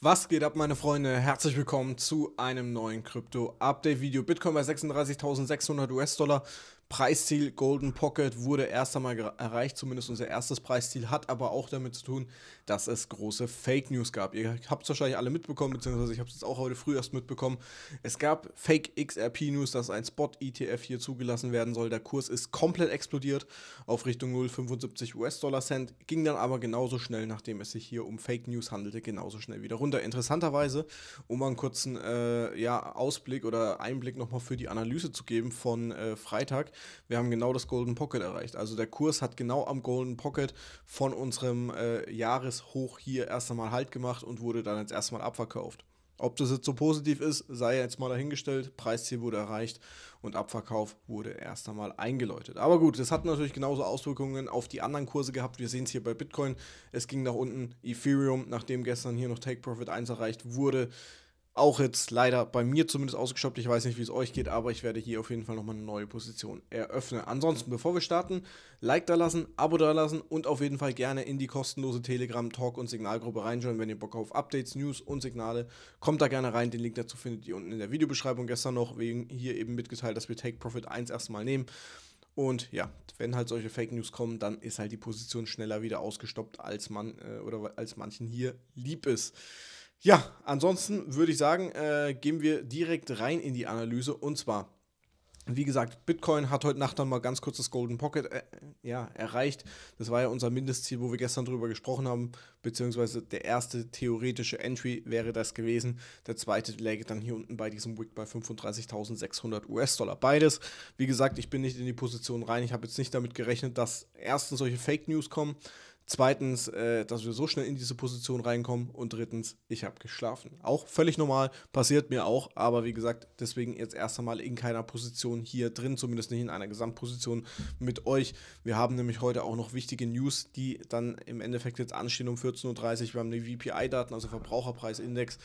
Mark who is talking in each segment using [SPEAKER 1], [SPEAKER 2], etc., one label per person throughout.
[SPEAKER 1] Was geht ab, meine Freunde? Herzlich willkommen zu einem neuen Krypto-Update-Video. Bitcoin bei 36.600 US-Dollar. Preisziel Golden Pocket wurde erst einmal erreicht, zumindest unser erstes Preisziel, hat aber auch damit zu tun, dass es große Fake News gab. Ihr habt es wahrscheinlich alle mitbekommen, beziehungsweise ich habe es jetzt auch heute früh erst mitbekommen. Es gab Fake XRP News, dass ein Spot ETF hier zugelassen werden soll. Der Kurs ist komplett explodiert auf Richtung 0,75 US-Dollar Cent, ging dann aber genauso schnell, nachdem es sich hier um Fake News handelte, genauso schnell wieder runter. Interessanterweise, um mal einen kurzen äh, ja, Ausblick oder Einblick nochmal für die Analyse zu geben von äh, Freitag, wir haben genau das Golden Pocket erreicht. Also der Kurs hat genau am Golden Pocket von unserem äh, Jahreshoch hier erst einmal Halt gemacht und wurde dann jetzt erstmal abverkauft. Ob das jetzt so positiv ist, sei jetzt mal dahingestellt. Preisziel wurde erreicht und Abverkauf wurde erst einmal eingeläutet. Aber gut, das hat natürlich genauso Auswirkungen auf die anderen Kurse gehabt. Wir sehen es hier bei Bitcoin. Es ging nach unten. Ethereum, nachdem gestern hier noch Take Profit 1 erreicht wurde, auch jetzt leider bei mir zumindest ausgestoppt. Ich weiß nicht, wie es euch geht, aber ich werde hier auf jeden Fall nochmal eine neue Position eröffnen. Ansonsten, bevor wir starten, Like da lassen, Abo da lassen und auf jeden Fall gerne in die kostenlose Telegram, Talk und Signalgruppe reinschauen, wenn ihr Bock auf Updates, News und Signale. Kommt da gerne rein. Den Link dazu findet ihr unten in der Videobeschreibung. Gestern noch wegen hier eben mitgeteilt, dass wir Take Profit 1 erstmal nehmen. Und ja, wenn halt solche Fake News kommen, dann ist halt die Position schneller wieder ausgestoppt, als man äh, oder als manchen hier lieb ist. Ja, ansonsten würde ich sagen, äh, gehen wir direkt rein in die Analyse und zwar wie gesagt, Bitcoin hat heute Nacht dann mal ganz kurz das Golden Pocket äh, ja, erreicht. Das war ja unser Mindestziel, wo wir gestern drüber gesprochen haben, beziehungsweise der erste theoretische Entry wäre das gewesen. Der zweite läge dann hier unten bei diesem Wick bei 35.600 US-Dollar. Beides, wie gesagt, ich bin nicht in die Position rein. Ich habe jetzt nicht damit gerechnet, dass erstens solche Fake News kommen Zweitens, äh, dass wir so schnell in diese Position reinkommen. Und drittens, ich habe geschlafen. Auch völlig normal, passiert mir auch. Aber wie gesagt, deswegen jetzt erst einmal in keiner Position hier drin, zumindest nicht in einer Gesamtposition mit euch. Wir haben nämlich heute auch noch wichtige News, die dann im Endeffekt jetzt anstehen um 14.30 Uhr. Wir haben die VPI-Daten, also Verbraucherpreisindex,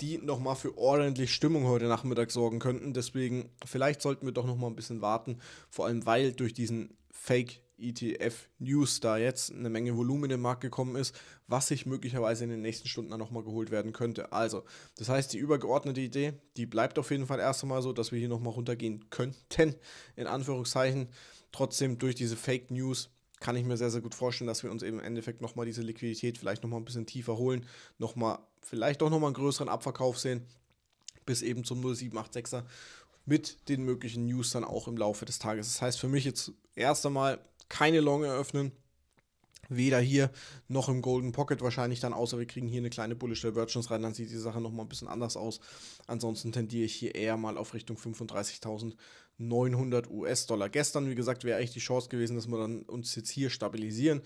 [SPEAKER 1] die nochmal für ordentlich Stimmung heute Nachmittag sorgen könnten. Deswegen, vielleicht sollten wir doch nochmal ein bisschen warten. Vor allem, weil durch diesen Fake ETF News da jetzt eine Menge Volumen in den Markt gekommen ist, was sich möglicherweise in den nächsten Stunden dann nochmal geholt werden könnte. Also, das heißt, die übergeordnete Idee, die bleibt auf jeden Fall erst einmal so, dass wir hier nochmal runtergehen könnten, in Anführungszeichen. Trotzdem durch diese Fake News kann ich mir sehr, sehr gut vorstellen, dass wir uns eben im Endeffekt nochmal diese Liquidität vielleicht nochmal ein bisschen tiefer holen, nochmal, vielleicht auch nochmal einen größeren Abverkauf sehen, bis eben zum 0786er mit den möglichen News dann auch im Laufe des Tages. Das heißt für mich jetzt erst einmal keine Long eröffnen. Weder hier noch im Golden Pocket wahrscheinlich dann, außer wir kriegen hier eine kleine Bullish Divergence rein, dann sieht die Sache nochmal ein bisschen anders aus. Ansonsten tendiere ich hier eher mal auf Richtung 35.900 US-Dollar. Gestern, wie gesagt, wäre eigentlich die Chance gewesen, dass wir dann uns jetzt hier stabilisieren,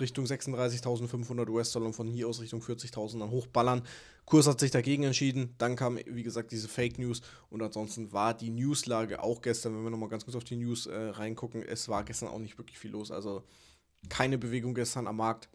[SPEAKER 1] Richtung 36.500 US-Dollar und von hier aus Richtung 40.000 dann hochballern. Kurs hat sich dagegen entschieden. Dann kam, wie gesagt, diese Fake News. Und ansonsten war die Newslage auch gestern, wenn wir nochmal ganz kurz auf die News äh, reingucken, es war gestern auch nicht wirklich viel los. Also keine Bewegung gestern am Markt.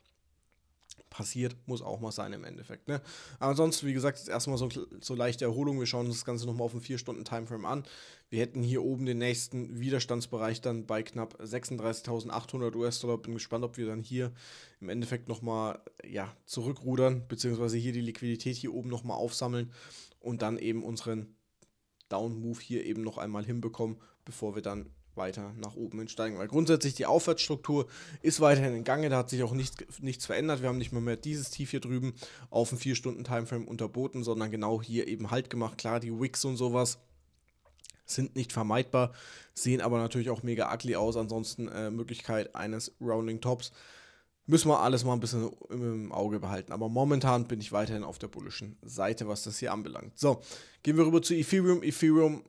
[SPEAKER 1] Passiert, muss auch mal sein im Endeffekt. Ne? ansonsten, wie gesagt, jetzt erstmal so, so leichte Erholung. Wir schauen uns das Ganze nochmal auf dem 4-Stunden-Timeframe an. Wir hätten hier oben den nächsten Widerstandsbereich dann bei knapp 36.800 US-Dollar. Bin gespannt, ob wir dann hier im Endeffekt nochmal ja, zurückrudern, beziehungsweise hier die Liquidität hier oben nochmal aufsammeln und dann eben unseren Down-Move hier eben noch einmal hinbekommen, bevor wir dann weiter nach oben entsteigen. Weil grundsätzlich die Aufwärtsstruktur ist weiterhin in Gange, da hat sich auch nichts, nichts verändert. Wir haben nicht mal mehr dieses Tief hier drüben auf dem 4-Stunden-Timeframe unterboten, sondern genau hier eben Halt gemacht. Klar, die Wicks und sowas sind nicht vermeidbar, sehen aber natürlich auch mega ugly aus. Ansonsten äh, Möglichkeit eines Rounding Tops. Müssen wir alles mal ein bisschen im Auge behalten. Aber momentan bin ich weiterhin auf der bullischen Seite, was das hier anbelangt. So, gehen wir rüber zu Ethereum. Ethereum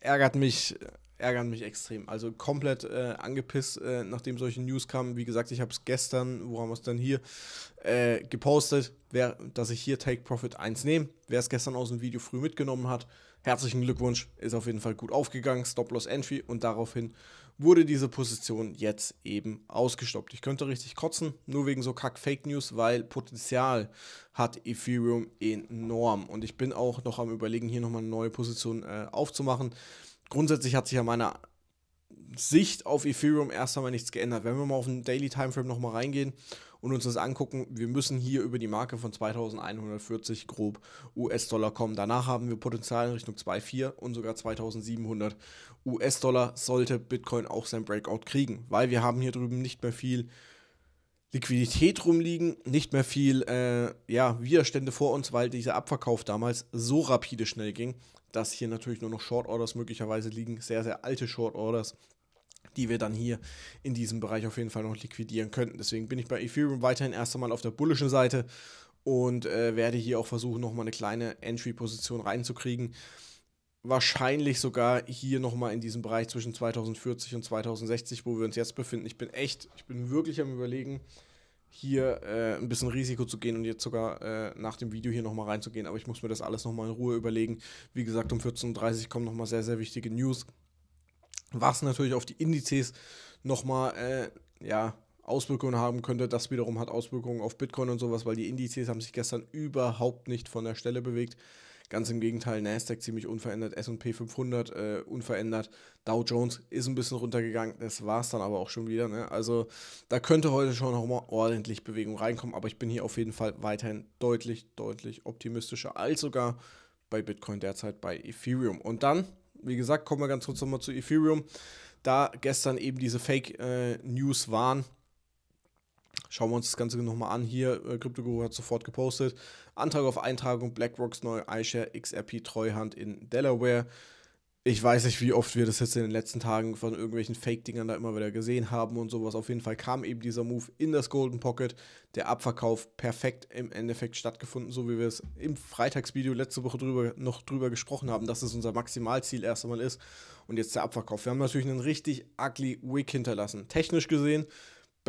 [SPEAKER 1] ärgert mich äh, ärgern mich extrem. Also komplett äh, angepisst, äh, nachdem solche News kamen. Wie gesagt, ich habe es gestern, woran wir es dann hier, äh, gepostet, wer, dass ich hier Take Profit 1 nehme. Wer es gestern aus dem Video früh mitgenommen hat, herzlichen Glückwunsch, ist auf jeden Fall gut aufgegangen. Stop Loss Entry und daraufhin wurde diese Position jetzt eben ausgestoppt. Ich könnte richtig kotzen, nur wegen so kack Fake News, weil Potenzial hat Ethereum enorm. Und ich bin auch noch am Überlegen, hier nochmal eine neue Position äh, aufzumachen grundsätzlich hat sich ja meine Sicht auf Ethereum erst einmal nichts geändert. Wenn wir mal auf den Daily Timeframe nochmal reingehen und uns das angucken, wir müssen hier über die Marke von 2140 grob US-Dollar kommen. Danach haben wir Potenzial in Richtung 2,4 und sogar 2700 US-Dollar sollte Bitcoin auch sein Breakout kriegen, weil wir haben hier drüben nicht mehr viel Liquidität rumliegen, nicht mehr viel äh, ja, Widerstände vor uns, weil dieser Abverkauf damals so rapide schnell ging, dass hier natürlich nur noch Short Orders möglicherweise liegen, sehr, sehr alte Short Orders, die wir dann hier in diesem Bereich auf jeden Fall noch liquidieren könnten. Deswegen bin ich bei Ethereum weiterhin erst einmal auf der bullischen Seite und äh, werde hier auch versuchen, nochmal eine kleine Entry-Position reinzukriegen wahrscheinlich sogar hier nochmal in diesem Bereich zwischen 2040 und 2060, wo wir uns jetzt befinden. Ich bin echt, ich bin wirklich am Überlegen, hier äh, ein bisschen Risiko zu gehen und jetzt sogar äh, nach dem Video hier nochmal reinzugehen. Aber ich muss mir das alles nochmal in Ruhe überlegen. Wie gesagt, um 14.30 Uhr kommen nochmal sehr, sehr wichtige News. Was natürlich auf die Indizes nochmal, äh, ja, Auswirkungen haben könnte. Das wiederum hat Auswirkungen auf Bitcoin und sowas, weil die Indizes haben sich gestern überhaupt nicht von der Stelle bewegt. Ganz im Gegenteil, Nasdaq ziemlich unverändert, SP 500 äh, unverändert, Dow Jones ist ein bisschen runtergegangen, das war es dann aber auch schon wieder. Ne? Also da könnte heute schon nochmal ordentlich Bewegung reinkommen, aber ich bin hier auf jeden Fall weiterhin deutlich, deutlich optimistischer als sogar bei Bitcoin derzeit bei Ethereum. Und dann, wie gesagt, kommen wir ganz kurz nochmal zu Ethereum. Da gestern eben diese Fake-News äh, waren, Schauen wir uns das Ganze nochmal an. Hier, äh, CryptoGuru hat sofort gepostet. Antrag auf Eintragung, BlackRocks neue iShare XRP Treuhand in Delaware. Ich weiß nicht, wie oft wir das jetzt in den letzten Tagen von irgendwelchen Fake-Dingern da immer wieder gesehen haben und sowas. Auf jeden Fall kam eben dieser Move in das Golden Pocket. Der Abverkauf perfekt im Endeffekt stattgefunden, so wie wir es im Freitagsvideo letzte Woche drüber, noch drüber gesprochen haben, dass es unser Maximalziel erst einmal ist. Und jetzt der Abverkauf. Wir haben natürlich einen richtig ugly Wick hinterlassen. Technisch gesehen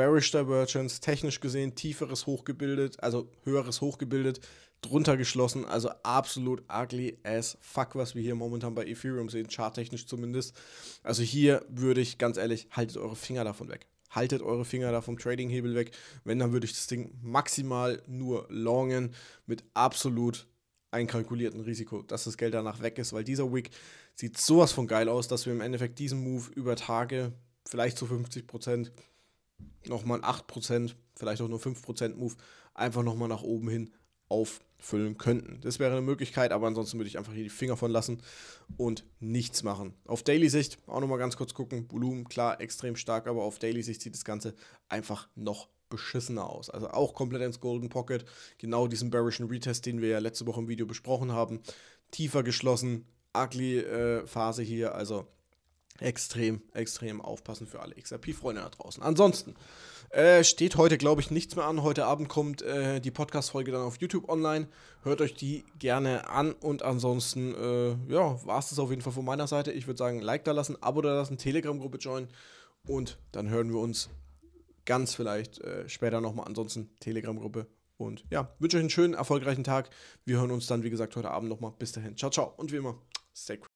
[SPEAKER 1] Bearish Divergence, technisch gesehen tieferes Hochgebildet, also höheres Hochgebildet, drunter geschlossen, also absolut ugly as fuck, was wir hier momentan bei Ethereum sehen, charttechnisch zumindest. Also hier würde ich ganz ehrlich, haltet eure Finger davon weg. Haltet eure Finger da vom Trading-Hebel weg. Wenn, dann würde ich das Ding maximal nur longen mit absolut einkalkulierten Risiko, dass das Geld danach weg ist, weil dieser Wick sieht sowas von geil aus, dass wir im Endeffekt diesen Move über Tage vielleicht zu 50 Prozent nochmal ein 8%, vielleicht auch nur 5% Move, einfach nochmal nach oben hin auffüllen könnten. Das wäre eine Möglichkeit, aber ansonsten würde ich einfach hier die Finger von lassen und nichts machen. Auf Daily-Sicht auch nochmal ganz kurz gucken. Volumen, klar, extrem stark, aber auf Daily-Sicht sieht das Ganze einfach noch beschissener aus. Also auch komplett ins Golden Pocket. Genau diesen bearischen Retest, den wir ja letzte Woche im Video besprochen haben. Tiefer geschlossen, ugly äh, Phase hier, also extrem, extrem aufpassen für alle XRP-Freunde da draußen. Ansonsten äh, steht heute, glaube ich, nichts mehr an. Heute Abend kommt äh, die Podcast-Folge dann auf YouTube online. Hört euch die gerne an und ansonsten, äh, ja, war es das auf jeden Fall von meiner Seite. Ich würde sagen, Like da lassen, Abo da lassen, Telegram-Gruppe joinen und dann hören wir uns ganz vielleicht äh, später nochmal. Ansonsten Telegram-Gruppe und ja, wünsche euch einen schönen, erfolgreichen Tag. Wir hören uns dann, wie gesagt, heute Abend nochmal. Bis dahin, ciao, ciao und wie immer, stay cool.